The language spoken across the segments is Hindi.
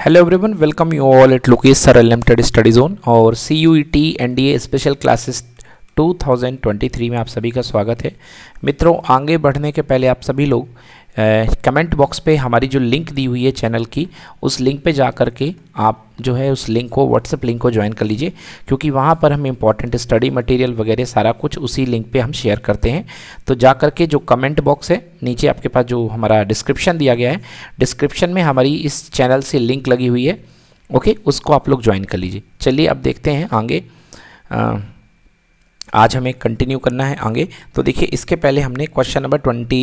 Hello everyone welcome you all at Lokesh sir limited study zone और C U E T N D A special classes 2023 में आप सभी का स्वागत है मित्रों आगे बढ़ने के पहले आप सभी लोग कमेंट बॉक्स पे हमारी जो लिंक दी हुई है चैनल की उस लिंक पे जा कर के आप जो है उस लिंक को व्हाट्सएप लिंक को ज्वाइन कर लीजिए क्योंकि वहाँ पर हम इंपॉर्टेंट स्टडी मटेरियल वगैरह सारा कुछ उसी लिंक पे हम शेयर करते हैं तो जा कर के जो कमेंट बॉक्स है नीचे आपके पास जो हमारा डिस्क्रिप्शन दिया गया है डिस्क्रिप्शन में हमारी इस चैनल से लिंक लगी हुई है ओके उसको आप लोग ज्वाइन कर लीजिए चलिए अब देखते हैं आगे आ, आज हमें कंटिन्यू करना है आगे तो देखिए इसके पहले हमने क्वेश्चन नंबर ट्वेंटी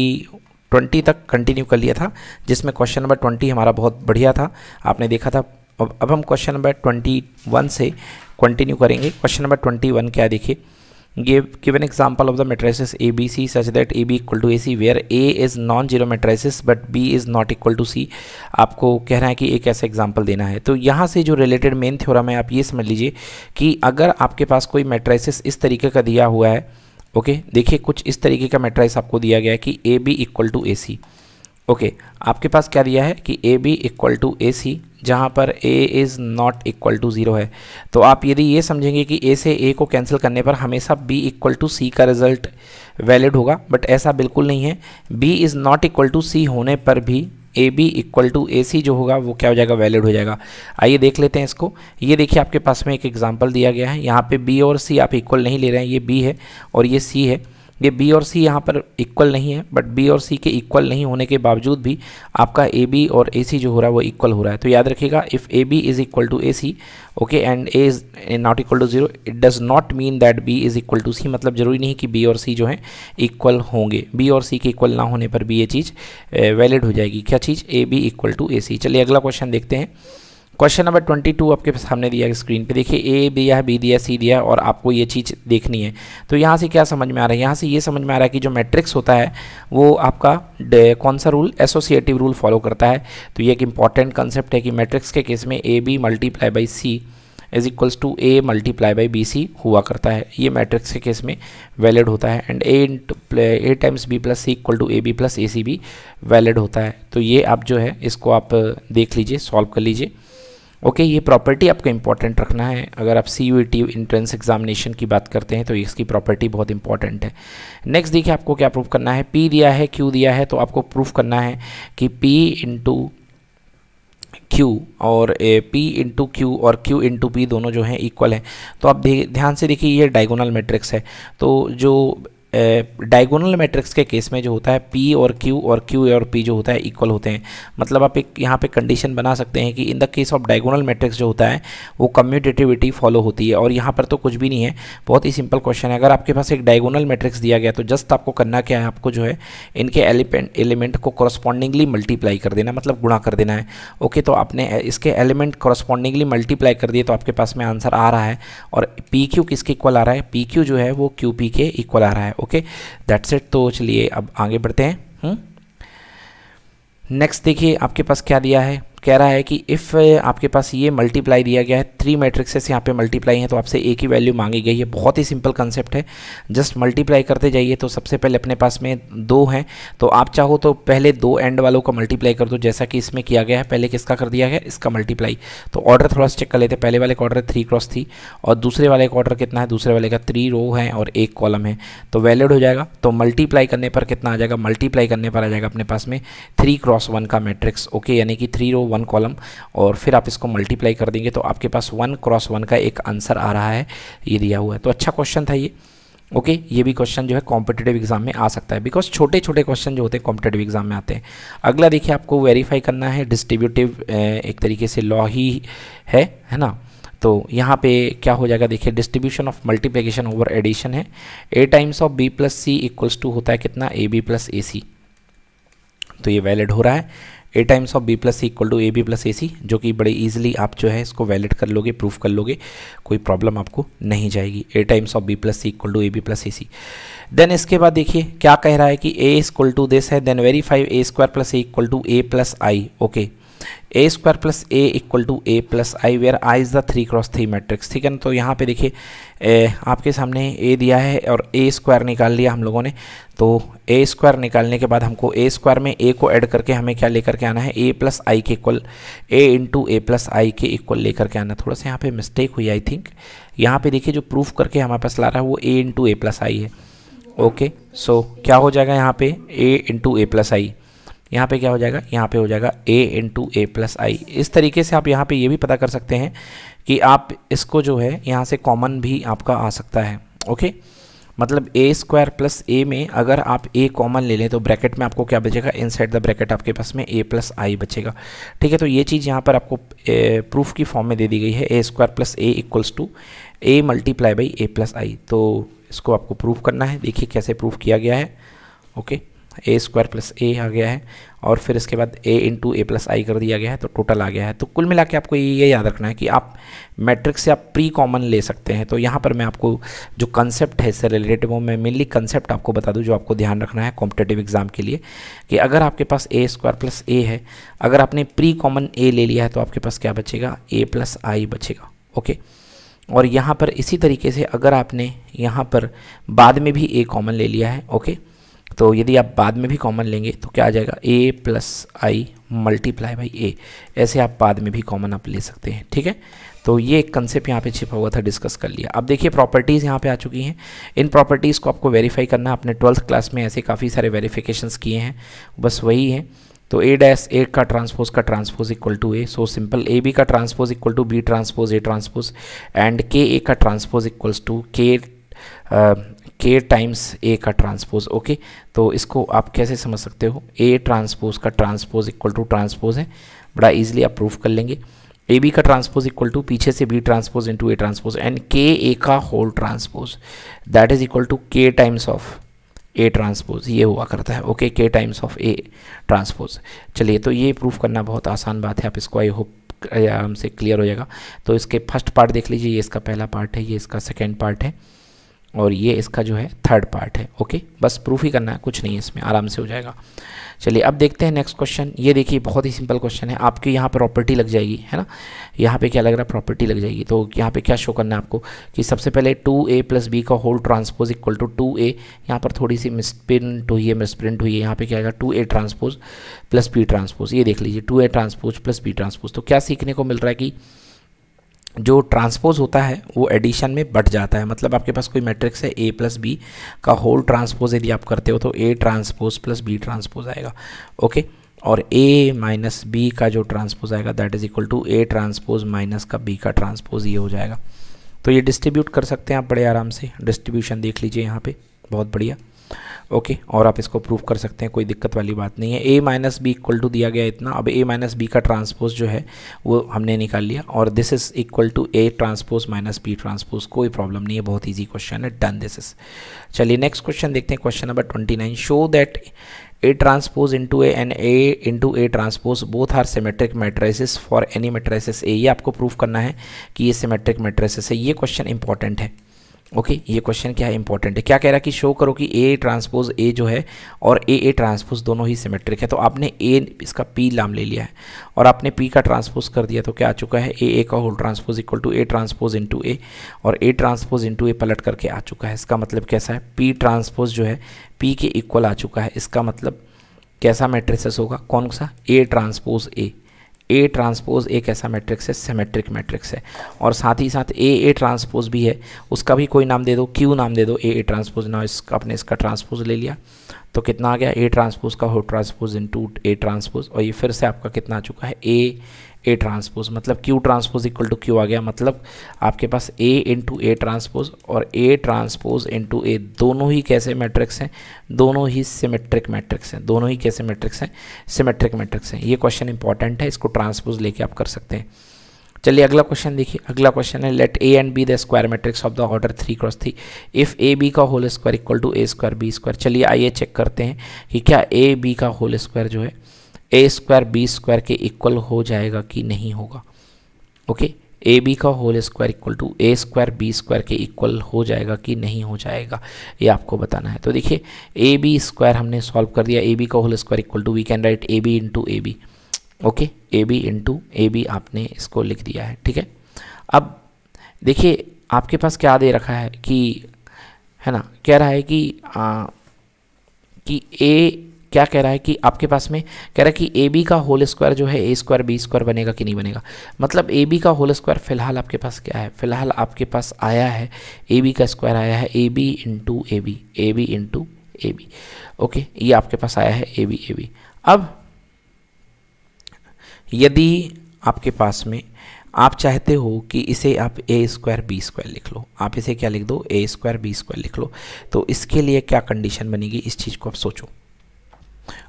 ट्वेंटी तक कंटिन्यू कर लिया था जिसमें क्वेश्चन नंबर ट्वेंटी हमारा बहुत बढ़िया था आपने देखा था अब अब हम क्वेश्चन नंबर ट्वेंटी वन से कंटिन्यू करेंगे क्वेश्चन नंबर ट्वेंटी वन क्या देखिए given of the matrices A B C such that A B equal to A C where A is non zero matrices but B is not equal to C आपको कह रहा है कि एक ऐसा एग्जाम्पल देना है तो यहाँ से जो रिलेटेड मेन थ्योरम है आप ये समझ लीजिए कि अगर आपके पास कोई मेट्राइसिस इस तरीके का दिया हुआ है ओके देखिए कुछ इस तरीके का मैट्राइस आपको दिया गया है कि A B equal to A C okay आपके पास क्या दिया है कि A B equal to A C जहाँ पर A is not equal to zero है तो आप यदि ये समझेंगे कि ए से ए को कैंसिल करने पर हमेशा बी इक्वल टू सी का रिज़ल्ट वैलिड होगा बट ऐसा बिल्कुल नहीं है B is not equal to C होने पर भी A B equal to A C जो होगा वो क्या हो जाएगा वैलिड हो जाएगा आइए देख लेते हैं इसको ये देखिए आपके पास में एक एग्जाम्पल दिया गया है यहाँ पे बी और सी आप इक्वल नहीं ले रहे हैं ये बी है और ये सी है ये बी और सी यहाँ पर इक्वल नहीं है बट बी और सी के इक्वल नहीं होने के बावजूद भी आपका ए बी और ए सी जो हो रहा है वो इक्वल हो रहा है तो याद रखिएगा if A B is equal to A C okay and A is not equal to zero it does not mean that B is equal to C मतलब ज़रूरी नहीं कि बी और सी जो है इक्वल होंगे बी और सी के इक्वल ना होने पर भी ये चीज़ वैलिड eh, हो जाएगी क्या चीज़ A B equal to A C चलिए अगला क्वेश्चन देखते हैं क्वेश्चन नंबर ट्वेंटी टू आपके सामने दिया है स्क्रीन पे देखिए ए दिया है बी दिया सी दिया और आपको ये चीज़ देखनी है तो यहाँ से क्या समझ में आ रहा है यहाँ से ये समझ में आ रहा है कि जो मैट्रिक्स होता है वो आपका कौन सा रूल एसोसिएटिव रूल फॉलो करता है तो ये एक इंपॉर्टेंट कंसेप्ट है कि मैट्रिक्स के केस में A B multiply by C is equals to A multiply by B C हुआ करता है ये मैट्रिक्स के केस में वैलिड होता है and A A times B plus C equal to A B plus A C भी वैलिड होता है तो ये आप जो है इसको आप देख लीजिए सॉल्व कर लीजिए ओके ये प्रॉपर्टी आपको इंपॉर्टेंट रखना है अगर आप C U T entrance examination की बात करते हैं तो इसकी प्रॉपर्टी बहुत इंपॉर्टेंट है नेक्स्ट देखिए आपको क्या प्रूफ करना है पी दिया है क्यू दिया है तो आपको प्रूफ करना है कि पी इंटू क्यू और ए, पी इंटू क्यू और क्यू इंटू पी दोनों जो हैं इक्वल हैं तो आप ध्यान से देखिए ये डायगोनल मैट्रिक्स है तो जो डायगोनल मैट्रिक्स के केस में जो होता है पी और क्यू और क्यू और पी जो होता है इक्वल होते हैं मतलब आप एक यहाँ पे कंडीशन बना सकते हैं कि in the case of diagonal matrix जो होता है वो कम्यूटेटिविटी फॉलो होती है और यहाँ पर तो कुछ भी नहीं है बहुत ही सिंपल क्वेश्चन है अगर आपके पास एक डायगोनल मैट्रिक्स दिया गया तो जस्ट आपको करना क्या है आपको जो है इनके एलिमेंट एलिमेंट को कॉरस्पॉन्डिंगली मल्टीप्लाई कर देना मतलब गुणा कर देना है ओके तो आपने इसके एलिमेंट कॉरस्पॉन्डिंगली मल्टीप्लाई कर दिए तो आपके पास में आंसर आ रहा है और पी क्यू किसके इक्वल आ रहा है पी क्यू जो है वो क्यू पी के इक्वल आ रहा है ओके दैट्स इट तो चलिए अब आगे बढ़ते हैं नेक्स्ट हम्म। देखिए आपके पास क्या दिया है कह रहा है कि इफ़ uh, आपके पास ये मल्टीप्लाई दिया गया है थ्री मैट्रिक्सेस यहाँ पे मल्टीप्लाई हैं तो आपसे एक ही वैल्यू मांगी गई है बहुत ही सिंपल कंसेप्ट है जस्ट मल्टीप्लाई करते जाइए तो सबसे पहले अपने पास में दो हैं तो आप चाहो तो पहले दो एंड वालों का मल्टीप्लाई कर दो जैसा कि इसमें किया गया है पहले किसका कर दिया गया इसका मल्टीप्लाई तो ऑर्डर थोड़ा सा चेक कर लेते पहले वाले का ऑर्डर थ्री क्रॉस थी और दूसरे वाले का ऑर्डर कितना है दूसरे वाले का थ्री रो है और एक कॉलम है तो वैलिड हो जाएगा तो मल्टीप्लाई करने पर कितना आ जाएगा मल्टीप्लाई करने पर आ जाएगा अपने पास में थ्री क्रॉस वन का मैट्रिक्स ओके यानी कि थ्री रो वन कॉलम और फिर आप इसको मल्टीप्लाई कर देंगे तो आपके पास वन क्रॉस वन का एक आंसर आ रहा है ये दिया हुआ है तो अच्छा क्वेश्चन था ये ओके okay, ये भी क्वेश्चन जो है कॉम्पिटेटिव एग्जाम में आ सकता है बिकॉज छोटे छोटे क्वेश्चन जो होते हैं कॉम्पिटेटिव एग्जाम में आते हैं अगला देखिए आपको वेरीफाई करना है डिस्ट्रीब्यूटिव एक तरीके से लॉ ही है है ना तो यहाँ पे क्या हो जाएगा देखिए distribution of multiplication over addition है A times of B plus C equals to होता है कितना ए बी प्लस ए सी तो ये वैलिड हो रहा है A times of B plus C equal to A B plus A C जो कि बड़े ईजिली आप जो है इसको वैलिड कर लोगे प्रूफ कर लोगे कोई प्रॉब्लम आपको नहीं जाएगी A times of B plus C equal to A B plus A C then इसके बाद देखिए क्या कह रहा है कि ए इक्वल टू दिस है then verify A square plus A equal to A plus I okay okay. A square plus A equal to A plus I where I is the three cross three matrix ठीक है ना तो यहाँ पे देखिए आपके सामने ए दिया है और ए स्क्वायर निकाल लिया हम लोगों ने तो ए स्क्वायर निकालने के बाद हमको ए स्क्वायर में ए को ऐड करके हमें क्या लेकर के आना है ए प्लस आई के equal A into A plus I के इक्वल लेकर के आना थोड़ा सा यहाँ पर मिस्टेक हुई आई थिंक यहाँ पे देखिए जो प्रूफ करके हमारे पास ला रहा है वो ए इंटू ए प्लस आई है ओके सो क्या हो जाएगा यहाँ पे ए इंटू ए प्लस आई यहाँ पे क्या हो जाएगा यहाँ पे हो जाएगा a into A plus I इस तरीके से आप यहाँ पे ये यह भी पता कर सकते हैं कि आप इसको जो है यहाँ से कॉमन भी आपका आ सकता है ओके मतलब ए स्क्वायर प्लस ए में अगर आप ए कॉमन ले लें तो ब्रैकेट में आपको क्या बचेगा इनसाइड द ब्रैकेट आपके पास में ए प्लस आई बचेगा ठीक है तो ये चीज़ यहाँ पर आपको प्रूफ की फॉर्म में दे दी गई है A square plus A equals to A multiply by A plus I तो इसको आपको प्रूफ करना है देखिए कैसे प्रूफ किया गया है okay okay. A square plus A आ गया है और फिर इसके बाद ए इंटू ए प्लस आई कर दिया गया है तो टोटल आ गया है तो कुल मिला के आपको ये याद रखना है कि आप मैट्रिक्स से आप प्री कॉमन ले सकते हैं तो यहाँ पर मैं आपको जो कंसेप्ट है इससे रिलेटेड वो मैं मेनली कंसेप्ट आपको बता दूँ जो आपको ध्यान रखना है कॉम्पिटेटिव एग्जाम के लिए कि अगर आपके पास ए स्क्वायर प्लस ए है अगर आपने प्री कॉमन ए ले लिया है तो आपके पास क्या बचेगा ए प्लस आई बचेगा ओके और यहाँ पर इसी तरीके से अगर आपने यहाँ पर बाद में भी ए कॉमन ले लिया है ओके okay? तो यदि आप बाद में भी कॉमन लेंगे तो क्या आ जाएगा A plus I multiply by A ऐसे आप बाद में भी कॉमन आप ले सकते हैं ठीक है तो ये एक कंसेप्ट यहाँ पे छिपा हुआ था डिस्कस कर लिया अब देखिए प्रॉपर्टीज़ यहाँ पे आ चुकी हैं इन प्रॉपर्टीज़ को आपको वेरीफाई करना आपने ट्वेल्थ क्लास में ऐसे काफ़ी सारे वेरीफिकेशंस किए हैं बस वही है तो ए डैस ए का ट्रांसपोज का transpose equal to A so simple A B का transpose equal to B transpose A transpose and k A का ट्रांसपोज इक्वल्स टू के के टाइम्स ए का ट्रांसपोज ओके तो इसको आप कैसे समझ सकते हो ए ट्रांसपोज का ट्रांसपोज इक्वल टू ट्रांसपोज है बड़ा इजीली आप प्रूफ कर लेंगे ए बी का ट्रांसपोज इक्वल टू पीछे से B transpose into A transpose and k A का whole transpose that is equal to k times of A transpose ये हुआ करता है ओके के टाइम्स ऑफ ए ट्रांसपोज चलिए तो ये प्रूफ करना बहुत आसान बात है आप इसको आई होप आराम से क्लियर हो जाएगा तो इसके फर्स्ट पार्ट देख लीजिए ये इसका पहला पार्ट है ये इसका सेकेंड पार्ट है और ये इसका जो है थर्ड पार्ट है ओके बस प्रूफ ही करना है कुछ नहीं है इसमें आराम से हो जाएगा चलिए अब देखते हैं नेक्स्ट क्वेश्चन ये देखिए बहुत ही सिंपल क्वेश्चन है आपके यहाँ प्रॉपर्टी लग जाएगी है ना यहाँ पे क्या लग रहा है प्रॉपर्टी लग जाएगी तो यहाँ पे क्या शो करना है आपको कि सबसे पहले टू ए प्लस बी का whole transpose equal to two A यहाँ पर थोड़ी सी मिसप्रिंट हुई है मिसप्रिंट हुई है यहाँ पे क्या आएगा two A transpose plus B transpose ये देख लीजिए two A transpose plus B transpose तो क्या सीखने को मिल रहा है कि जो ट्रांसपोज होता है वो एडिशन में बट जाता है मतलब आपके पास कोई मैट्रिक्स है ए प्लस बी का होल ट्रांसपोज यदि आप करते हो तो A transpose plus B transpose आएगा ओके और ए माइनस बी का जो ट्रांसपोज आएगा that is equal to A transpose minus का बी का ट्रांसपोज ये हो जाएगा तो ये डिस्ट्रीब्यूट कर सकते हैं आप बड़े आराम से डिस्ट्रीब्यूशन देख लीजिए यहाँ पर बहुत बढ़िया ओके और आप इसको प्रूफ कर सकते हैं कोई दिक्कत वाली बात नहीं है A minus B equal to दिया गया इतना अब ए माइनस बी का ट्रांसपोज जो है वो हमने निकाल लिया और this is equal to A transpose minus B transpose कोई प्रॉब्लम नहीं है बहुत ईजी क्वेश्चन है डन दिस इज चलिए नेक्स्ट क्वेश्चन देखते हैं question number twenty nine show that A transpose into A and A into A transpose both are symmetric matrices for any matrices A ये आपको प्रूफ करना है कि ये सीमेट्रिक matrices है ये क्वेश्चन इंपॉर्टेंट है ओके ये क्वेश्चन क्या है इंपॉर्टेंट है क्या कह रहा है कि शो करो कि ए ट्रांसपोज ए जो है और ए ए ट्रांसपोज दोनों ही सिमेट्रिक है तो आपने ए इसका पी नाम ले लिया है और आपने पी का ट्रांसपोज कर दिया तो क्या आ चुका है ए ए का whole transpose equal to A transpose into A और ए ट्रांसपोज इंटू ए पलट करके आ चुका है इसका मतलब कैसा है पी ट्रांसपोज जो है पी के इक्वल आ चुका है इसका मतलब कैसा मैट्रिसेस होगा कौन सा A transpose A A transpose एक ऐसा मैट्रिक्स है सेमेट्रिक मैट्रिक्स है और साथ ही साथ ए ए ट्रांसपोज़ भी है उसका भी कोई नाम दे दो क्यू नाम दे दो ए ए ट्रांसपोज़ ना इसका अपने इसका ट्रांसपोज़ ले लिया तो कितना आ गया ए ट्रांसपोज़ का हो transpose into A transpose और ये फिर से आपका कितना आ चुका है ए ए ट्रांसपोज मतलब Q transpose equal to Q आ गया मतलब आपके पास ए इंटू ए ट्रांसपोज और ए ट्रांसपोज इंटू ए दोनों ही कैसे मैट्रिक्स हैं दोनों ही सिमेट्रिक मैट्रिक्स हैं दोनों ही कैसे मैट्रिक्स हैं सिमेट्रिक मैट्रिक्स हैं ये क्वेश्चन इंपॉर्टेंट है इसको ट्रांसपोज लेके आप कर सकते हैं चलिए अगला क्वेश्चन देखिए अगला क्वेश्चन है let A and B the square matrix of the order three cross three if A B का whole square equal to A square B square चलिए आइए चेक करते हैं कि क्या ए बी का होल स्क्वायर जो है ए स्क्वायर बी स्क्वायर के इक्वल हो जाएगा कि नहीं होगा ओके ए बी का whole square equal to A square B square के इक्वल हो जाएगा कि नहीं हो जाएगा ये आपको बताना है तो देखिए ए बी स्क्वायर हमने सॉल्व कर दिया ए बी का whole square equal to we can write A B into A B okay A B into A B आपने इसको लिख दिया है ठीक है अब देखिए आपके पास क्या दे रखा है कि है ना कह रहा है कि आ, कि ए क्या कह रहा है कि आपके पास में कह रहा है कि ए बी का होल स्क्वायर जो है ए स्क्वायर बी स्क्वायर बनेगा कि नहीं बनेगा मतलब ए बी का होल स्क्वायर फिलहाल आपके पास क्या है फिलहाल आपके पास आया है ए बी का स्क्वायर आया है A B into A B A B into A B okay ये आपके पास आया है ए बी ए बी अब यदि आपके पास में आप चाहते हो कि इसे आप ए स्क्वायर बी स्क्वायर लिख लो आप इसे क्या लिख दो ए स्क्वायर बी स्क्वायर लिख लो तो इसके लिए क्या कंडीशन बनेगी इस चीज़ को आप सोचो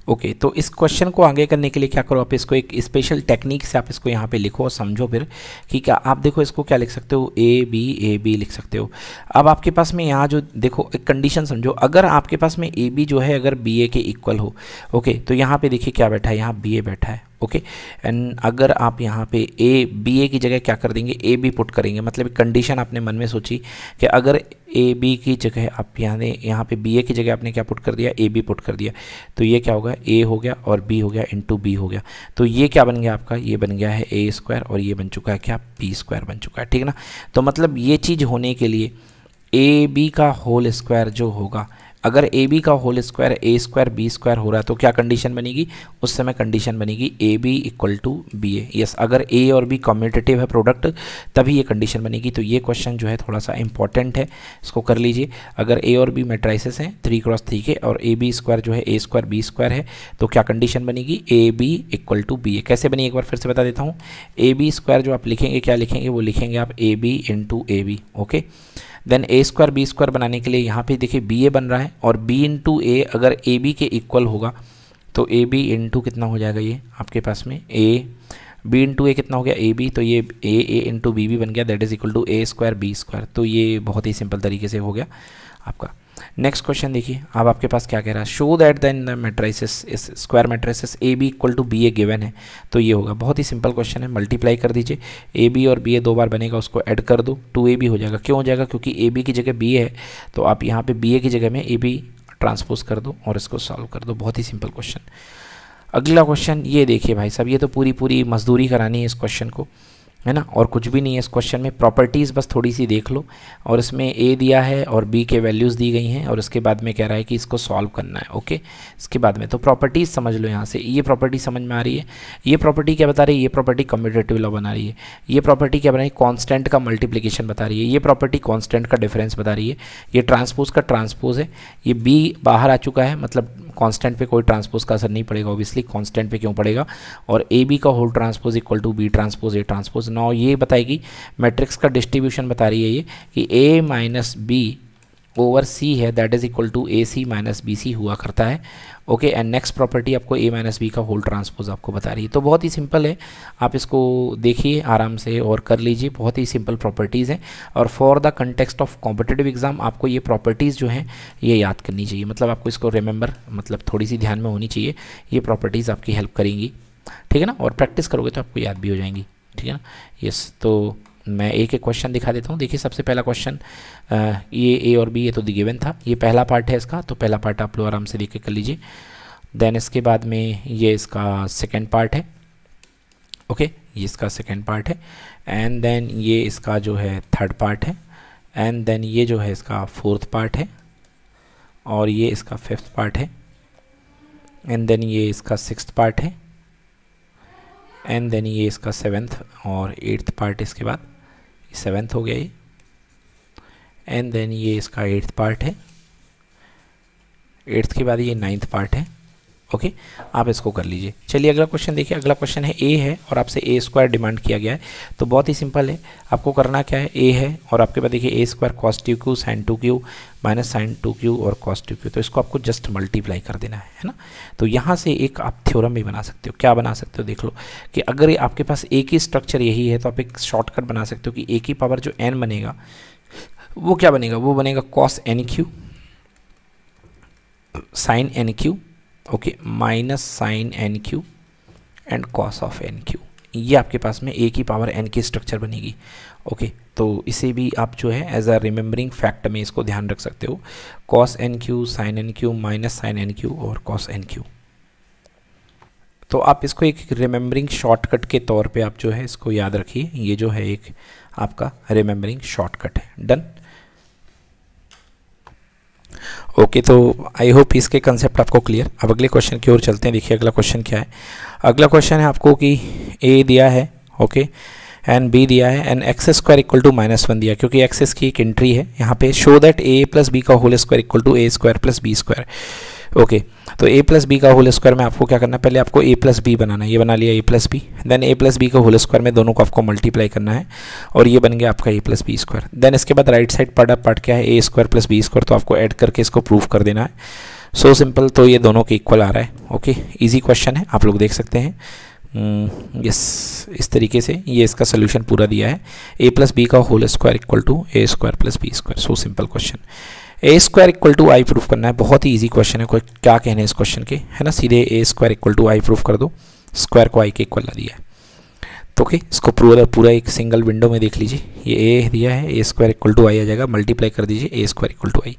ओके okay, तो इस क्वेश्चन को आगे करने के लिए क्या करो आप इसको एक स्पेशल टेक्निक से आप इसको यहाँ पे लिखो और समझो फिर कि क्या आप देखो इसको क्या लिख सकते हो ए बी ए बी लिख सकते हो अब आपके पास में यहाँ जो देखो एक कंडीशन समझो अगर आपके पास में ए बी जो है अगर बी ए के इक्वल हो ओके okay, तो यहाँ पे देखिए क्या बैठा है यहाँ बी ए बैठा है ओके एंड अगर आप यहाँ पे ए बी ए की जगह क्या कर देंगे ए बी पुट करेंगे मतलब कंडीशन आपने मन में सोची कि अगर ए बी की जगह आप यहाँ ने यहाँ पे बी ए की जगह आपने क्या पुट कर दिया ए बी पुट कर दिया तो ये क्या होगा ए हो गया और बी हो गया इंटू बी हो गया तो ये क्या बन गया आपका ये बन गया है ए स्क्वायर और ये बन चुका है क्या बी स्क्वायर बन चुका है ठीक ना तो मतलब ये चीज़ होने के लिए ए बी का होल स्क्वायर जो होगा अगर ए बी का whole square A square B square हो रहा है तो क्या कंडीशन बनेगी उस समय कंडीशन बनेगी A B equal to B A yes अगर ए और बी कॉम्पिटेटिव है प्रोडक्ट तभी ये कंडीशन बनेगी तो ये क्वेश्चन जो है थोड़ा सा इंपॉर्टेंट है इसको कर लीजिए अगर ए और बी मेट्राइसिस हैं थ्री क्रॉस थ्री के और ए बी स्क्वायर जो है ए स्क्वायर बी स्क्वायर है तो क्या कंडीशन बनेगी A B equal to B A कैसे बनी एक बार फिर से बता देता हूँ ए बी स्क्वायर जो आप लिखेंगे क्या लिखेंगे वो लिखेंगे आप A B into A B okay then A square B square बनाने के लिए यहाँ पे देखिए बी ए बन रहा है और बी इंटू ए अगर ए बी के इक्वल होगा तो ए बी इंटू कितना हो जाएगा ये आपके पास में ए बी इंटू ए कितना हो गया ए बी तो ये A A into B B बन गया that is equal to A square B square तो ये बहुत ही सिंपल तरीके से हो गया आपका नेक्स्ट क्वेश्चन देखिए अब आपके पास क्या कह रहा है show that the matrices is square matrices A B equal to B A given है तो ये होगा बहुत ही सिंपल क्वेश्चन है मल्टीप्लाई कर दीजिए ए बी और बी ए दो बार बनेगा उसको ऐड कर दो टू ए बी हो जाएगा क्यों हो जाएगा क्योंकि ए बी की जगह बी है तो आप यहाँ पे बी ए की जगह में ए बी ट्रांसपोज कर दो और इसको सॉल्व कर दो बहुत ही सिंपल क्वेश्चन अगला क्वेश्चन ये देखिए भाई साहब ये तो पूरी पूरी मजदूरी करानी है इस क्वेश्चन को है ना और कुछ भी नहीं है इस क्वेश्चन में प्रॉपर्टीज़ बस थोड़ी सी देख लो और इसमें ए दिया है और बी के वैल्यूज़ दी गई हैं और इसके बाद में कह रहा है कि इसको सॉल्व करना है ओके इसके बाद में तो प्रॉपर्टीज़ समझ लो यहाँ से ये प्रॉपर्टी समझ में आ रही है ये प्रॉपर्टी क्या बता रही है ये प्रॉपर्टी कम्यूटेटिव लॉ बना रही है ये प्रॉपर्टी क्या बना रही है कॉन्स्टेंट का मल्टीप्लीकेशन बता रही है ये प्रॉपर्टी कॉन्स्टेंट का डिफरेंस बता रही है ये ट्रांसपोज का ट्रांसपोज है ये बी बाहर आ चुका है मतलब कांस्टेंट पे कोई ट्रांसपोज का असर नहीं पड़ेगा ऑब्वियसली कांस्टेंट पे क्यों पड़ेगा और ए बी का whole transpose equal to B transpose A transpose now ये बताएगी मैट्रिक्स का डिस्ट्रीब्यूशन बता रही है ये कि A minus B over C है that is equal to A C minus B C हुआ करता है ओके एंड नेक्स्ट प्रॉपर्टी आपको ए माइनस बी का होल ट्रांसपोज आपको बता रही है तो बहुत ही सिंपल है आप इसको देखिए आराम से और कर लीजिए बहुत ही सिंपल प्रॉपर्टीज़ हैं और for the context of competitive exam आपको ये प्रॉपर्टीज़ जो हैं ये याद करनी चाहिए मतलब आपको इसको रिमेंबर मतलब थोड़ी सी ध्यान में होनी चाहिए ये प्रॉपर्टीज़ आपकी हेल्प करेंगी ठीक है ना और प्रैक्टिस करोगे तो आपको याद भी हो जाएंगी ठीक है ना यस तो मैं एक एक क्वेश्चन दिखा देता हूँ देखिए सबसे पहला क्वेश्चन ये ए और बी ये तो गिवन था ये पहला पार्ट है इसका तो पहला पार्ट आप लोग आराम से देख के कर लीजिए देन इसके बाद में ये इसका सेकेंड पार्ट है ओके okay, ये इसका सेकेंड पार्ट है एंड देन ये इसका जो है थर्ड पार्ट है एंड देन ये जो है इसका फोर्थ पार्ट है और ये इसका फिफ्थ पार्ट है एंड देन ये इसका सिक्स्थ पार्ट है एंड देन ये इसका सेवेंथ और एट्थ पार्ट इसके बाद सेवेंथ हो गया ये एंड देन ये इसका एट्थ पार्ट है एट्थ के बाद ये नाइन्थ पार्ट है ओके आप इसको कर लीजिए चलिए अगला क्वेश्चन देखिए अगला क्वेश्चन है ए है और आपसे ए स्क्वायर डिमांड किया गया है तो बहुत ही सिंपल है आपको करना क्या है ए है और आपके पास देखिए A square cos two Q sine two Q minus sine two Q और कॉस टू क्यू तो इसको आपको जस्ट मल्टीप्लाई कर देना है है ना तो यहाँ से एक आप थ्योरम भी बना सकते हो क्या बना सकते हो देख लो कि अगर आपके पास ए की स्ट्रक्चर यही है तो आप एक शॉर्टकट बना सकते हो कि ए की पावर जो एन बनेगा वो क्या बनेगा वो बनेगा cos N Q sine N Q okay minus sine N Q and cos of N Q ये आपके पास में ए की पावर एन की स्ट्रक्चर बनेगी ओके तो इसे भी आप जो है एज अ रिमेंबरिंग फैक्ट में इसको ध्यान रख सकते हो cos N Q sine N Q minus sine N Q और कॉस एन क्यू तो आप इसको एक रिमेंबरिंग शॉर्टकट के तौर पे आप जो है इसको याद रखिए ये जो है एक आपका रिमेम्बरिंग शॉर्टकट है डन ओके okay, तो आई होप इसके कंसेप्ट आपको क्लियर अब अगले क्वेश्चन की ओर चलते हैं देखिए अगला क्वेश्चन क्या है अगला क्वेश्चन है आपको कि ए दिया है ओके एंड बी दिया है and X square equal to minus one दिया क्योंकि एक्सेस की एक एंट्री है यहाँ पे show that A plus B का whole square equal to A square plus B square okay तो ए प्लस बी का होल स्क्वायर में आपको क्या करना है पहले आपको ए प्लस बी बनाना है ये बना लिया A plus B then A plus B का होल स्क्वायर में दोनों को आपको मल्टीप्लाई करना है और ये बन गया आपका A plus B square then इसके बाद राइट साइड अप पार्ट क्या है A square plus B square तो आपको ऐड करके इसको प्रूफ कर देना है सो so सिंपल तो ये दोनों के इक्वल आ रहा है ओके ईजी क्वेश्चन है आप लोग देख सकते हैं यस hmm, इस तरीके से ये इसका सोल्यूशन पूरा दिया है ए प्लस बी का whole square equal to A square plus B square so simple question A square equal to I proof करना है बहुत ही ईजी क्वेश्चन है कोई क्या कहने इस क्वेश्चन के है ना सीधे A square equal to I proof कर दो स्क्वायर को आई के इक्वल ला दिया है तो ओके इसको पूरा पूरा एक सिंगल विंडो में देख लीजिए ये ए दिया है A square equal to I आ जाएगा मल्टीप्लाई कर दीजिए A square equal to I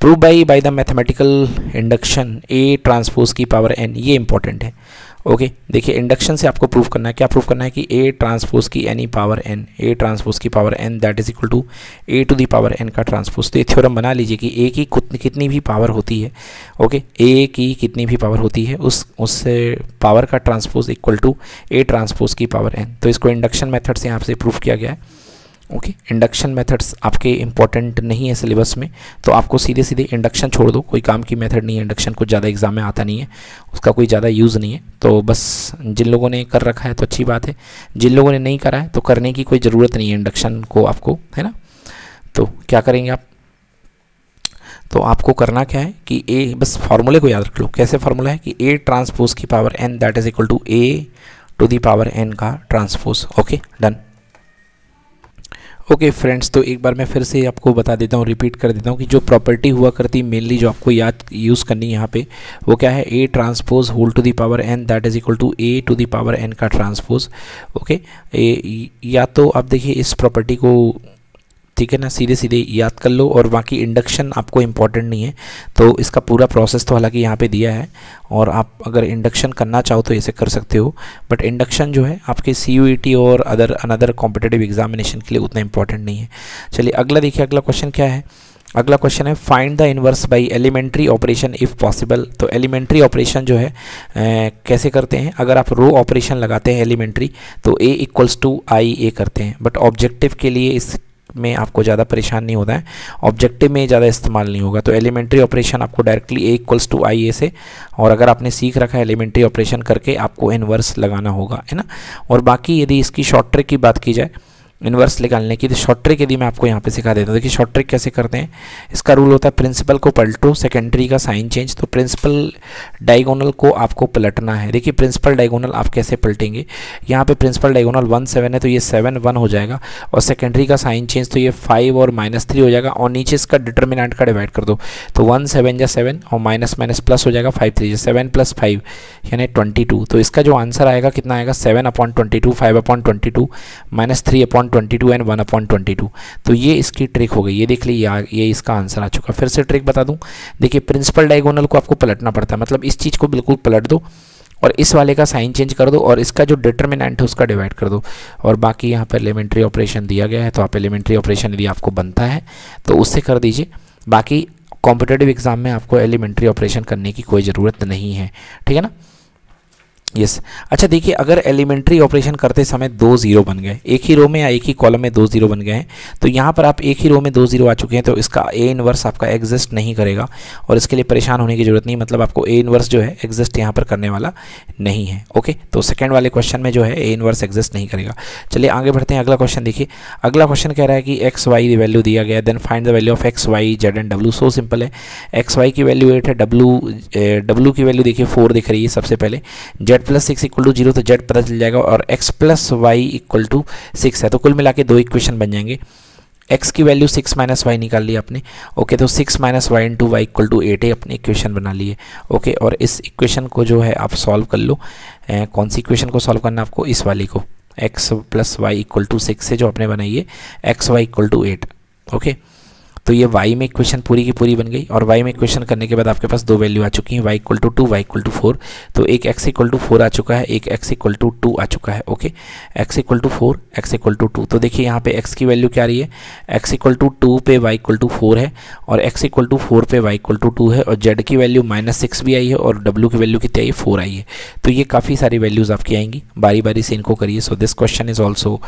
prove by by the mathematical induction A transpose की पावर एन ये इंपॉर्टेंट है ओके देखिए इंडक्शन से आपको प्रूफ करना है क्या प्रूफ करना है कि ए ट्रांसपोज की any power N A transpose की power N that is equal to A to the power N का ट्रांसपोज तो ये थ्योरम बना लीजिए कि ए की कितनी भी पावर होती है ओके ए की कितनी भी पावर होती है उस उस पावर uh, का transpose equal to A transpose की पावर एन तो इसको इंडक्शन मेथड से यहाँ से प्रूफ किया गया है ओके इंडक्शन मेथड्स आपके इंपॉर्टेंट नहीं है सिलेबस में तो आपको सीधे सीधे इंडक्शन छोड़ दो कोई काम की मेथड नहीं है इंडक्शन कुछ ज़्यादा एग्जाम में आता नहीं है उसका कोई ज़्यादा यूज़ नहीं है तो बस जिन लोगों ने कर रखा है तो अच्छी बात है जिन लोगों ने नहीं करा है तो करने की कोई ज़रूरत नहीं है इंडक्शन को आपको है ना तो क्या करेंगे आप तो आपको करना क्या है कि ए बस फार्मूले को याद रख लो कैसे फार्मूला है कि ए ट्रांसपोज की power N that is equal to A to the power N का transpose okay done okay okay friends तो एक बार मैं फिर से आपको बता देता हूँ रिपीट कर देता हूँ कि जो प्रॉपर्टी हुआ करती मेनली जो आपको याद यूज़ करनी है यहाँ पे वो क्या है A transpose whole to the power N that is equal to A to the power N का ट्रांसपोज ओके okay? या तो आप देखिए इस प्रॉपर्टी को ठीक है ना सीधे सीधे याद कर लो और बाकी इंडक्शन आपको इम्पॉर्टेंट नहीं है तो इसका पूरा प्रोसेस तो हालांकि यहाँ पे दिया है और आप अगर इंडक्शन करना चाहो तो इसे कर सकते हो बट इंडक्शन जो है आपके सी e और अदर अनदर कॉम्पिटेटिव एग्जामिनेशन के लिए उतना इम्पॉर्टेंट नहीं है चलिए अगला देखिए अगला क्वेश्चन क्या है अगला क्वेश्चन है find the inverse by elementary operation if possible तो एलिमेंट्री ऑपरेशन जो है ए, कैसे करते हैं अगर आप रो ऑपरेशन लगाते हैं एलिमेंट्री तो ए इक्वल्स टू आई ए करते हैं बट ऑब्जेक्टिव के लिए इस में आपको ज़्यादा परेशान नहीं होता है ऑब्जेक्टिव में ज़्यादा इस्तेमाल नहीं होगा तो एलिमेंट्री ऑपरेशन आपको directly A equals to I A से और अगर आपने सीख रखा है एलिमेंट्री ऑपरेशन करके आपको इनवर्स लगाना होगा है ना और बाकी यदि इसकी शॉर्ट ट्रिक की बात की जाए इन्वर्स निकालने की तो शॉर्ट ट्रिक यदि मैं आपको यहाँ पे सिखा देता हूँ देखिए शॉर्ट ट्रिक कैसे करते हैं इसका रूल होता है प्रिंसिपल को पलटो सेकेंडरी का साइन चेंज तो प्रिंसिपल डायगोनल को आपको पलटना है देखिए प्रिंसिपल डायगोनल आप कैसे पलटेंगे यहाँ पे प्रिंसिपल डायगोनल वन सेवन है तो ये सेवन वन हो जाएगा और सेकेंडरी का साइन चेंज तो ये फाइव और माइनस थ्री हो जाएगा और नीचे इसका डिटर्मिनेंट का डिवाइड कर दो तो वन सेवन या सेवन और माइनस माइनस प्लस हो जाएगा five three seven plus five यानी ट्वेंटी टू तो इसका जो आंसर आएगा कितना आएगा seven upon twenty two five upon twenty two minus three upon twenty two and one upon twenty two तो ये इसकी ट्रिक हो गई ये देख लीजिए ये इसका आंसर आ चुका फिर से ट्रिक बता दूँ देखिए प्रिंसिपल डायगोनल को आपको पलटना पड़ता है मतलब इस चीज़ को बिल्कुल पलट दो और इस वाले का साइन चेंज कर दो और इसका जो डिटर्मिनेंट है उसका डिवाइड कर दो और बाकी यहाँ पर एलिमेंट्री ऑपरेशन दिया गया है तो आप एलिमेंट्री ऑपरेशन यदि आपको बनता है तो उससे कर दीजिए बाकी कॉम्पिटेटिव एग्ज़ाम में आपको एलिमेंट्री ऑपरेशन करने की कोई ज़रूरत नहीं है ठीक है ना यस yes. अच्छा देखिए अगर एलिमेंट्री ऑपरेशन करते समय दो जीरो बन गए एक ही रो में या एक ही कॉलम में दो जीरो बन गए हैं तो यहाँ पर आप एक ही रो में दो जीरो आ चुके हैं तो इसका ए इनवर्स आपका एग्जिस्ट नहीं करेगा और इसके लिए परेशान होने की जरूरत नहीं मतलब आपको ए इनवर्स जो है एग्जिस्ट यहाँ पर करने वाला नहीं है ओके तो सेकेंड वाले क्वेश्चन में जो है ए इनवर्स एग्जिस्ट नहीं करेगा चलिए आगे बढ़ते हैं अगला क्वेश्चन देखिए अगला क्वेश्चन कह रहा है कि एक्स वाई वैल्यू दिया गया then find the value of X Y Z and W so simple है एक्स वाई की वैल्यू एट है डब्ल्यू डब्ल्यू की वैल्यू देखिए फोर दिख रही है सबसे पहले Z Z plus six equal to zero तो जेड पता चल जाएगा और X plus Y equal to six है तो कुल मिला के दो इक्वेशन बन जाएंगे एक्स की वैल्यू सिक्स माइनस वाई निकाल ली आपने ओके तो six minus Y into Y equal to eight है अपने इक्वेशन बना लिए ओके और इस इक्वेशन को जो है आप सॉल्व कर लो ए, कौन सी इक्वेशन को सॉल्व करना आपको इस वाली को X plus Y equal to six है जो आपने बनाई है X Y equal to eight okay तो ये वाई में इक्वेशन पूरी की पूरी बन गई और वाई में इक्वेशन करने के बाद आपके पास दो वैल्यू आ चुकी हैं Y equal to two Y equal to four तो एक एक्स इक्वल टू फोर आ चुका है एक एक्स इक्वल टू टू आ चुका है okay X equal to four X equal to two तो देखिए यहाँ पे एक्स की वैल्यू क्या आ रही है एक्स इक्वल टू टू पे वाई इक्वल टू फोर है और एक्स इक्वल टू फोर पे वाई इक्वल टू टू है और जेड की वैल्यू माइनस सिक्स भी आई है और डब्ल्यू की वैल्यू कितनी आई है फोर आई है तो ये काफ़ी सारी वैल्यूज़ आपकी आएंगी बारी बारी से इनको करिए so this question is also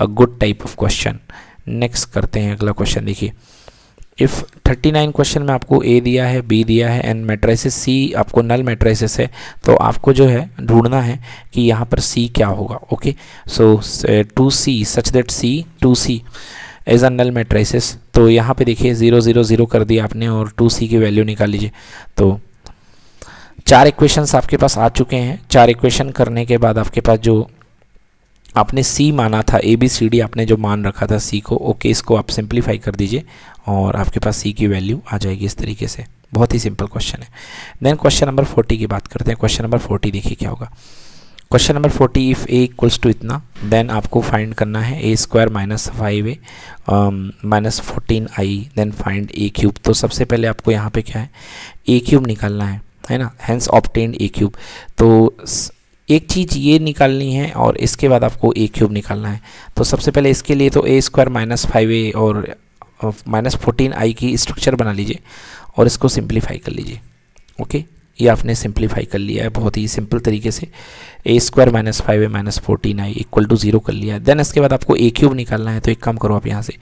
a good type of question next करते हैं अगला क्वेश्चन देखिए इफ़ 39 क्वेश्चन में आपको ए दिया है बी दिया है एंड मेट्राइसिस सी आपको नल मेट्राइसिस है तो आपको जो है ढूंढना है कि यहाँ पर सी क्या होगा okay so two C such that C two C as a null matrices तो यहाँ पे देखिए ज़ीरो ज़ीरो ज़ीरो कर दिया आपने और टू सी की वैल्यू निकाल लीजिए तो चार इक्वेशंस आपके पास आ चुके हैं चार इक्वेशन करने के बाद आपके पास जो आपने सी माना था ए बी सी डी आपने जो मान रखा था सी को ओके इसको आप सिंप्लीफाई कर दीजिए और आपके पास सी की वैल्यू आ जाएगी इस तरीके से बहुत ही सिंपल क्वेश्चन है देन क्वेश्चन नंबर फोर्टी की बात करते हैं क्वेश्चन नंबर फोर्टी देखिए क्या होगा question number forty if A equals to इतना देन आपको फाइंड करना है A square minus five A minus fourteen I then find A cube तो सबसे पहले आपको यहाँ पे क्या है ए क्यूब निकालना है है ना हैंस ऑप्टेंड ए क्यूब तो एक चीज़ ये निकालनी है और इसके बाद आपको ए क्यूब निकालना है तो सबसे पहले इसके लिए तो A square minus five A और माइनस फोर्टीन आई की स्ट्रक्चर बना लीजिए और इसको सिंप्लीफाई कर लीजिए ओके ये आपने सिंप्लीफाई कर लिया है बहुत ही सिंपल तरीके से A square minus five A minus fourteen I equal to zero कर लिया है देन इसके बाद आपको ए क्यूब निकालना है तो एक काम करो आप यहाँ से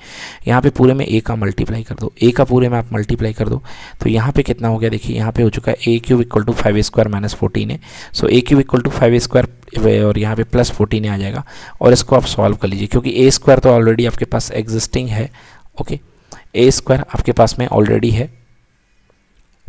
यहाँ पे पूरे में ए का मल्टीप्लाई कर दो ए का पूरे में आप मल्टीप्लाई कर दो तो यहाँ पे कितना हो गया देखिए यहाँ पे हो चुका है A cube equal to five square minus fourteen है so A cube equal to five square और यहाँ पे प्लस फोर्टीन आ जाएगा और इसको आप सॉल्व कर लीजिए क्योंकि ए स्क्वायर तो ऑलरेडी आपके पास एग्जिस्टिंग है ओके ए स्क्वायर आपके पास में ऑलरेडी है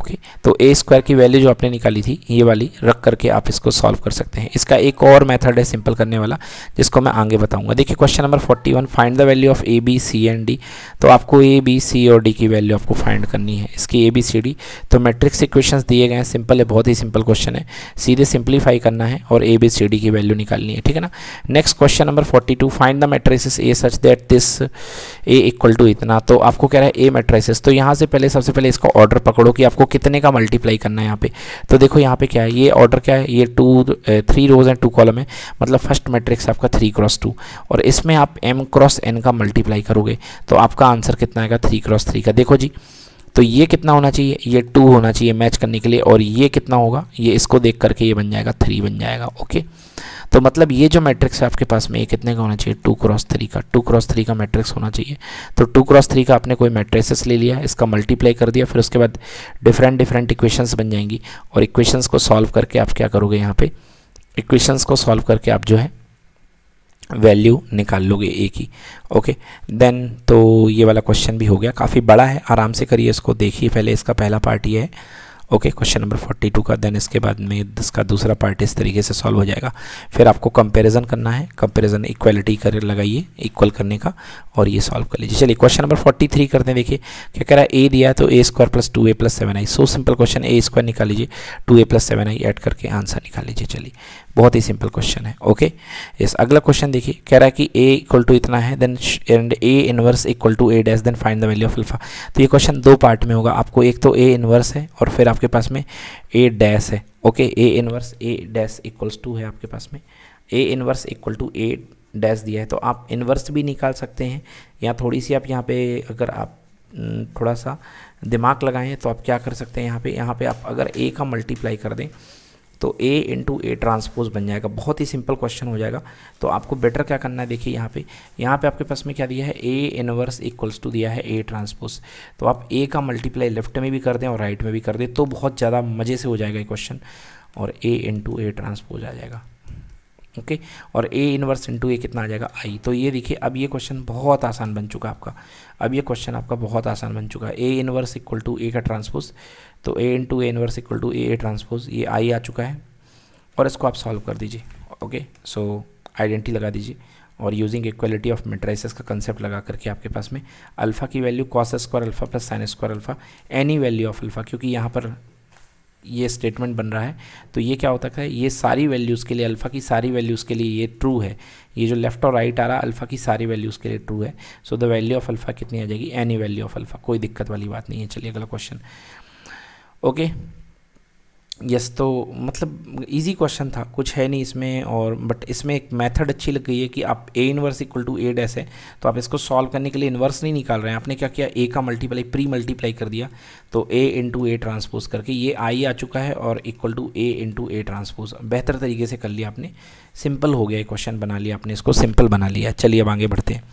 ओके तो ए स्क्वायर की वैल्यू जो आपने निकाली थी ये वाली रख करके आप इसको सॉल्व कर सकते हैं इसका एक और मेथड है सिंपल करने वाला जिसको मैं आगे बताऊंगा देखिए question number 41 find the value of A B C and D तो आपको ए बी सी और डी की वैल्यू आपको फाइंड करनी है इसकी ए बी सी डी तो मेट्रिक्स इक्वेशन दिए गए हैं सिंपल है बहुत ही सिंपल क्वेश्चन है सीधे सिंप्लीफाई करना है और ए बी सी डी की वैल्यू निकालनी है ठीक है ना next question number forty two find the matrices A such that this A equal to इतना तो आपको कह रहा है ए मेट्राइसिस तो यहाँ से पहले सबसे पहले इसका ऑर्डर पकड़ो कि आपको कितने का मल्टीप्लाई करना है यहाँ पे तो देखो यहाँ पे क्या है ये ऑर्डर क्या है ये two three rows and two column है मतलब फर्स्ट मैट्रिक्स आपका थ्री क्रॉस टू और इसमें आप एम क्रॉस एन का मल्टीप्लाई करोगे तो आपका आंसर कितना आएगा थ्री क्रॉस थ्री का देखो जी तो ये कितना होना चाहिए ये टू होना चाहिए मैच करने के लिए और ये कितना होगा ये इसको देख करके ये बन जाएगा थ्री बन जाएगा ओके तो मतलब ये जो मैट्रिक्स है आपके पास में ये कितने का होना चाहिए टू क्रॉस थ्री का टू क्रॉस थ्री का मैट्रिक्स होना चाहिए तो टू क्रॉस थ्री का आपने कोई मैट्रिक्स ले लिया इसका मल्टीप्लाई कर दिया फिर उसके बाद डिफरेंट डिफरेंट इक्वेशंस बन जाएंगी और इक्वेशंस को सॉल्व करके आप क्या करोगे यहाँ पर इक्वेशंस को सॉल्व करके आप जो है वैल्यू निकाल लोगे ए की ओके देन तो ये वाला क्वेश्चन भी हो गया काफ़ी बड़ा है आराम से करिए इसको देखिए पहले इसका पहला पार्ट ये है okay question number forty two का देन इसके बाद में दस का दूसरा पार्ट इस तरीके से सॉल्व हो जाएगा फिर आपको कंपैरिजन करना है कंपैरिजन इक्वलिटी कर लगाइए इक्वल करने का और ये सॉल्व कर लीजिए चलिए क्वेश्चन नंबर फोर्टी थ्री करते हैं देखिए क्या कह रहा है ए दिया तो A square plus two A plus seven I so simple question A square निकाल लीजिए two A plus seven I add करके आंसर निकाल लीजिए चलिए बहुत ही सिंपल क्वेश्चन है ओके यस अगला क्वेश्चन देखिए कह रहा है कि ए इक्वल टू इतना है then and A inverse equal to A dash then find the value of alpha तो ये क्वेश्चन दो पार्ट में होगा आपको एक तो ए इनवर्स है और फिर आपके पास में ए डैश है okay A inverse A dash equals to है आपके पास में A inverse equal to A dash दिया है तो आप इनवर्स भी निकाल सकते हैं या थोड़ी सी आप यहाँ पे अगर आप हम्म, थोड़ा सा दिमाग लगाएं तो आप क्या कर सकते हैं यहाँ पे यहाँ पे आप अगर ए का मल्टीप्लाई कर दें तो ए इंटू ए ट्रांसपोज बन जाएगा बहुत ही सिंपल क्वेश्चन हो जाएगा तो आपको बेटर क्या करना है देखिए यहाँ पे यहाँ पे आपके पास में क्या दिया है ए इनवर्स इक्वल्स टू दिया है ए ट्रांसपोज तो आप ए का मल्टीप्लाई लेफ्ट में भी कर दें और राइट में भी कर दें तो बहुत ज़्यादा मज़े से हो जाएगा ये क्वेश्चन और ए इंटू ए ट्रांसपोज आ जाएगा ओके और ए इनवर्स इंटू ए कितना आ जाएगा आई तो ये देखिए अब ये क्वेश्चन बहुत आसान बन चुका आपका अब ये क्वेश्चन आपका बहुत आसान बन चुका है A inverse equal to A का ट्रांसपोज तो A into A inverse equal to A A transpose ये आई आ चुका है और इसको आप सॉल्व कर दीजिए ओके सो आइडेंटिटी लगा दीजिए और यूजिंग इक्वलिटी ऑफ मेट्राइसिस का कंसेप्ट लगा करके आपके पास में अल्फ़ा की value cos square alpha plus sine square alpha any value of alpha क्योंकि यहाँ पर ये स्टेटमेंट बन रहा है तो ये क्या होता है ये सारी वैल्यूज़ के लिए अल्फ़ा की सारी वैल्यूज़ के लिए ये ट्रू है ये जो लेफ्ट और राइट आ रहा अल्फ़ा की सारी वैल्यूज़ के लिए ट्रू है so the value of alpha कितनी आ जाएगी एनी वैल्यू ऑफ अल्फ़ा कोई दिक्कत वाली बात नहीं है चलिए अगला क्वेश्चन ओके यस तो मतलब इजी क्वेश्चन था कुछ है नहीं इसमें और बट इसमें एक मेथड अच्छी लग गई है कि आप A inverse equal to A dash है तो आप इसको सॉल्व करने के लिए इनवर्स नहीं निकाल रहे हैं आपने क्या किया ए का मल्टीप्लाई प्री मल्टीप्लाई कर दिया तो ए इंटू ए ट्रांसपोज करके ये आई आ चुका है और equal to A into A transpose बेहतर तरीके से कर लिया आपने सिंपल हो गया क्वेश्चन बना लिया आपने इसको सिंपल बना लिया चलिए अब आगे बढ़ते हैं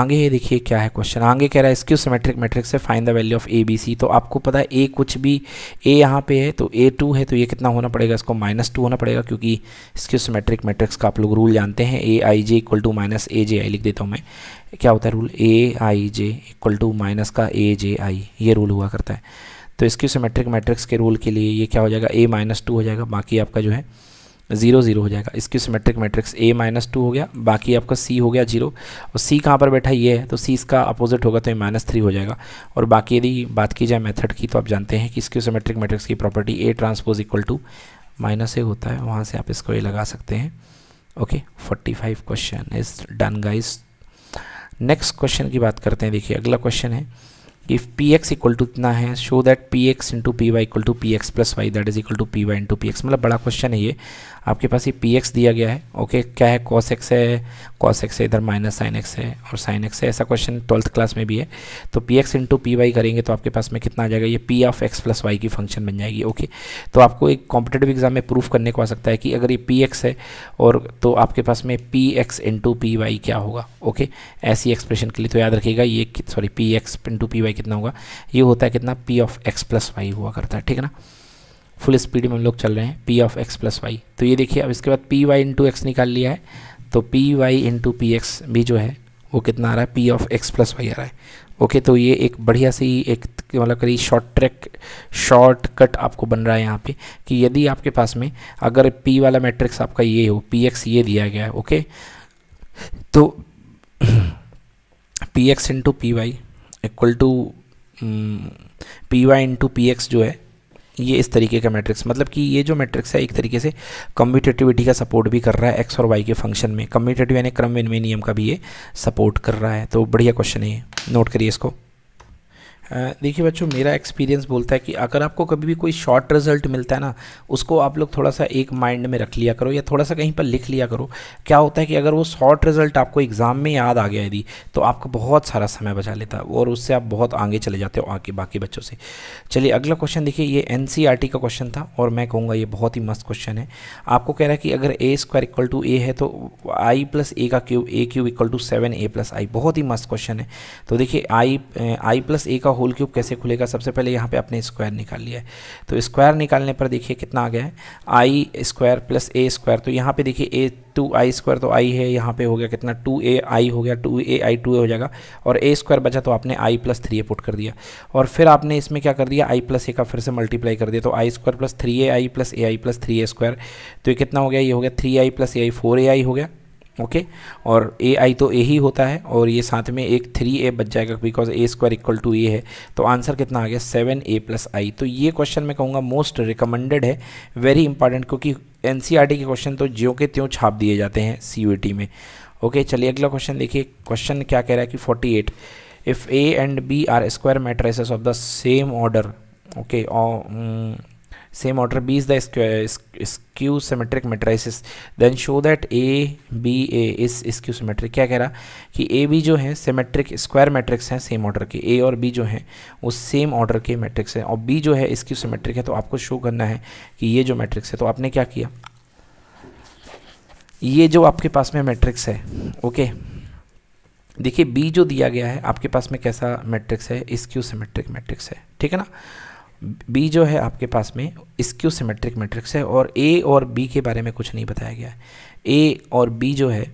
आगे ये देखिए क्या है क्वेश्चन आगे कह रहा है इसक्यू सिमेट्रिक मैट्रिक्स से find the value of A B C तो आपको पता है ए कुछ भी ए यहाँ पे है तो ए टू है तो ये कितना होना पड़ेगा इसको माइनस टू होना पड़ेगा क्योंकि इसक्यू सिमेट्रिक मैट्रिक्स का आप लोग रूल जानते हैं A I J equal to minus A J I लिख देता हूँ मैं क्या होता है rule A I J equal to minus का ए जे आई ये रूल हुआ करता है तो इसक्यू सिमेट्रिक मैट्रिक्स के रूल के लिए ये क्या हो जाएगा ए माइनस टू हो जाएगा बाकी आपका जो है जीरो जीरो हो जाएगा इसकी symmetric matrix A minus two हो गया बाकी आपका सी हो गया जीरो और सी कहाँ पर बैठा ये है तो सी इसका अपोजिट होगा तो ये माइनस थ्री हो जाएगा और बाकी यदि बात की जाए मेथड की तो आप जानते हैं कि इसकी सिमेट्रिक मैट्रिक्स की property A transpose equal to minus A होता है वहाँ से आप इसको ये लगा सकते हैं okay forty five question is done guys next question की बात करते हैं देखिए अगला क्वेश्चन है पी एक्स इक्वल टू इतना है show that P X into P Y equal to P X plus Y that is equal to P Y into P X मतलब बड़ा क्वेश्चन है ये आपके पास ये पी एक्स दिया गया है ओके okay, क्या है कॉस एक्स है कॉस एक्स है इधर माइनस साइन एक्स है और साइन एक्स है ऐसा क्वेश्चन ट्वेल्थ क्लास में भी है तो P X into P Y करेंगे तो आपके पास में कितना आ जाएगा ये P of X plus Y की फंक्शन बन जाएगी ओके okay, तो आपको एक कॉम्पिटेटिव एग्जाम में प्रूफ करने को आ सकता है कि अगर ये पी एक्स है और तो आपके पास में P X into P Y क्या होगा ओके okay, ऐसी एक्सप्रेशन के लिए तो याद रखिएगा ये sorry P X into P Y कितना होगा ये होता है कितना P of X plus Y हुआ करता है ठीक है ना फुल स्पीड में हम लोग चल रहे हैं P of X plus Y तो ये देखिए अब इसके बाद पी वाई इंटू एक्स निकाल लिया है तो P Y into P X भी जो है वो कितना आ रहा है P of X plus Y आ रहा है ओके तो ये एक बढ़िया सी एक मतलब करी शॉर्ट ट्रैक शॉर्ट कट आपको बन रहा है यहाँ पे कि यदि आपके पास में अगर पी वाला मैट्रिक्स आपका ये हो पी एक्स ये दिया गया है ओके तो P X into P Y equal to P Y into P X जो है ये इस तरीके का मैट्रिक्स मतलब कि ये जो मैट्रिक्स है एक तरीके से कम्यूटेटिविटी का सपोर्ट भी कर रहा है एक्स और वाई के फंक्शन में कम्यूटेटिव यानी क्रम विनमय नियम का भी ये सपोर्ट कर रहा है तो बढ़िया क्वेश्चन है ये नोट करिए इसको देखिए बच्चों मेरा एक्सपीरियंस बोलता है कि अगर आपको कभी भी कोई शॉर्ट रिजल्ट मिलता है ना उसको आप लोग थोड़ा सा एक माइंड में रख लिया करो या थोड़ा सा कहीं पर लिख लिया करो क्या होता है कि अगर वो शॉर्ट रिजल्ट आपको एग्ज़ाम में याद आ गया यदि तो आपका बहुत सारा समय बचा लेता है और उससे आप बहुत आगे चले जाते हो आगे बाकी बच्चों से चलिए अगला क्वेश्चन देखिए ये एन e का क्वेश्चन था और मैं कहूँगा ये बहुत ही मस्त क्वेश्चन है आपको कह रहा है कि अगर A square equal to A है तो आई प्लस ए का cube A cube equal to seven A plus I बहुत ही मस्त क्वेश्चन है तो देखिए आई आई प्लस ए का होल क्यूब कैसे खुलेगा सबसे पहले यहाँ पे आपने स्क्वायर निकाल लिया है तो स्क्वायर निकालने पर देखिए कितना आ गया है I square plus A square तो यहाँ पे देखिए ए टू आई स्क्वायर तो आई है यहाँ पे हो गया कितना टू ए आई हो गया टू ए आई टू ए हो जाएगा और ए स्क्वायर बचा तो आपने I plus three A put कर दिया और फिर आपने इसमें क्या कर दिया आई प्लस ए का फिर से मल्टीप्लाई कर दिया तो I square plus three A I plus A I plus three A square तो ये कितना हो गया ये हो गया three I plus A I four A I हो गया ओके और ए आई तो ए ही होता है और ये साथ में एक थ्री ए बच जाएगा because A square equal to A है तो आंसर कितना आ गया सेवन ए प्लस आई तो ये क्वेश्चन मैं कहूँगा मोस्ट रिकमेंडेड है वेरी इंपॉर्टेंट क्योंकि एन e के क्वेश्चन तो ज्यों के त्यों छाप दिए जाते हैं सी में ओके चलिए अगला क्वेश्चन देखिए क्वेश्चन क्या कह रहा है कि forty eight if A and B are square matrices of the same order okay mm, same order b is the skew, skew symmetric matrices then show that a b a is skew symmetric क्या कह रहा कि a b जो है symmetric square matrix हैं same order के a और b जो हैं वो same order के matrix हैं और b जो है skew symmetric है तो आपको show करना है कि ये जो matrix है तो आपने क्या किया ये जो आपके पास में मैट्रिक्स है ओके okay. देखिए बी जो दिया गया है आपके पास में कैसा मैट्रिक्स है स्क्यू सिमेट्रिक मैट्रिक्स है ठीक है ना बी जो है आपके पास में स्क्यू सिमेट्रिक मैट्रिक्स है और ए और बी के बारे में कुछ नहीं बताया गया है ए और बी जो है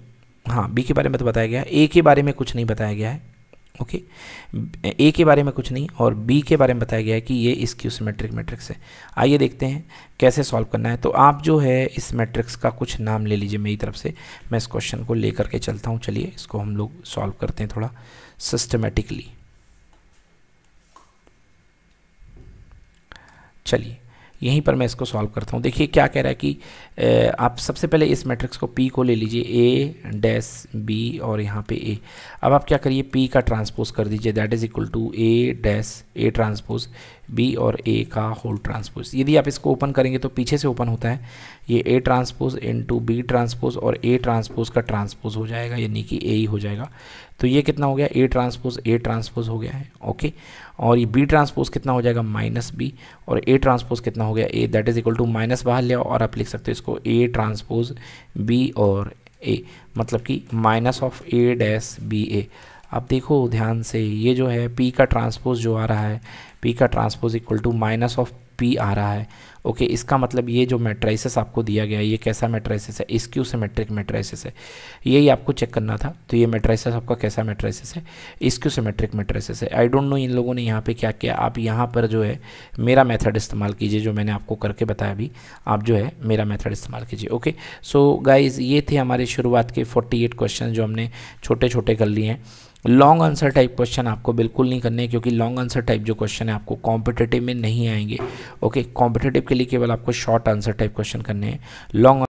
हाँ बी के बारे में तो बताया गया है ए के बारे में कुछ नहीं बताया गया है ओके ए के बारे में कुछ नहीं और बी के बारे में बताया गया है कि ये स्क्यू सिमेट्रिक मैट्रिक्स है आइए देखते हैं कैसे सॉल्व करना है तो आप जो है इस मैट्रिक्स का कुछ नाम ले लीजिए मेरी तरफ से मैं इस क्वेश्चन को लेकर के चलता हूँ चलिए इसको हम लोग सॉल्व करते हैं थोड़ा सिस्टमेटिकली चलिए यहीं पर मैं इसको सॉल्व करता हूँ देखिए क्या कह रहा है कि आप सबसे पहले इस मैट्रिक्स को पी को ले लीजिए ए डैस बी और यहाँ पे ए अब आप क्या करिए पी का ट्रांसपोज कर दीजिए that is equal to A dash A transpose B और ए का होल ट्रांसपोज यदि आप इसको ओपन करेंगे तो पीछे से ओपन होता है ये A transpose into B transpose और ए ट्रांसपोज का ट्रांसपोज हो जाएगा यानी कि ए ही हो जाएगा तो ये कितना हो गया ए ट्रांसपोज ए ट्रांसपोज हो गया है ओके और ये बी ट्रांसपोज कितना हो जाएगा माइनस बी और ए ट्रांसपोज कितना हो गया A that is equal to minus बाहर लिया और आप लिख सकते हो इसको ए ट्रांसपोज बी और ए मतलब कि minus of A dash B A अब देखो ध्यान से ये जो है पी का ट्रांसपोज जो आ रहा है पी का transpose equal to minus of P आ रहा है ओके okay, इसका मतलब ये जो मेट्राइसिस आपको दिया गया है ये कैसा मेट्राइसिस है इसकी से मेट्रिक मेट्राइसिस है यही आपको चेक करना था तो ये मेट्राइसिस आपका कैसा मेट्राइसिस है इसकी से मेट्रिक मेट्राइसिस है आई डोंट नो इन लोगों ने यहाँ पे क्या किया आप यहाँ पर जो है मेरा मेथड इस्तेमाल कीजिए जो मैंने आपको करके बताया अभी आप जो है मेरा मैथड इस्तेमाल कीजिए ओके सो गाइज ये थे हमारे शुरुआत के फोर्टी क्वेश्चन जो हमने छोटे छोटे कर लिए हैं लॉन्ग आंसर टाइप क्वेश्चन आपको बिल्कुल नहीं करने क्योंकि लॉन्ग आंसर टाइप जो क्वेश्चन है आपको कॉम्पिटेटिव में नहीं आएंगे ओके कॉम्पिटेटिव के लिए केवल आपको शॉर्ट आंसर टाइप क्वेश्चन करने हैं लॉन्ग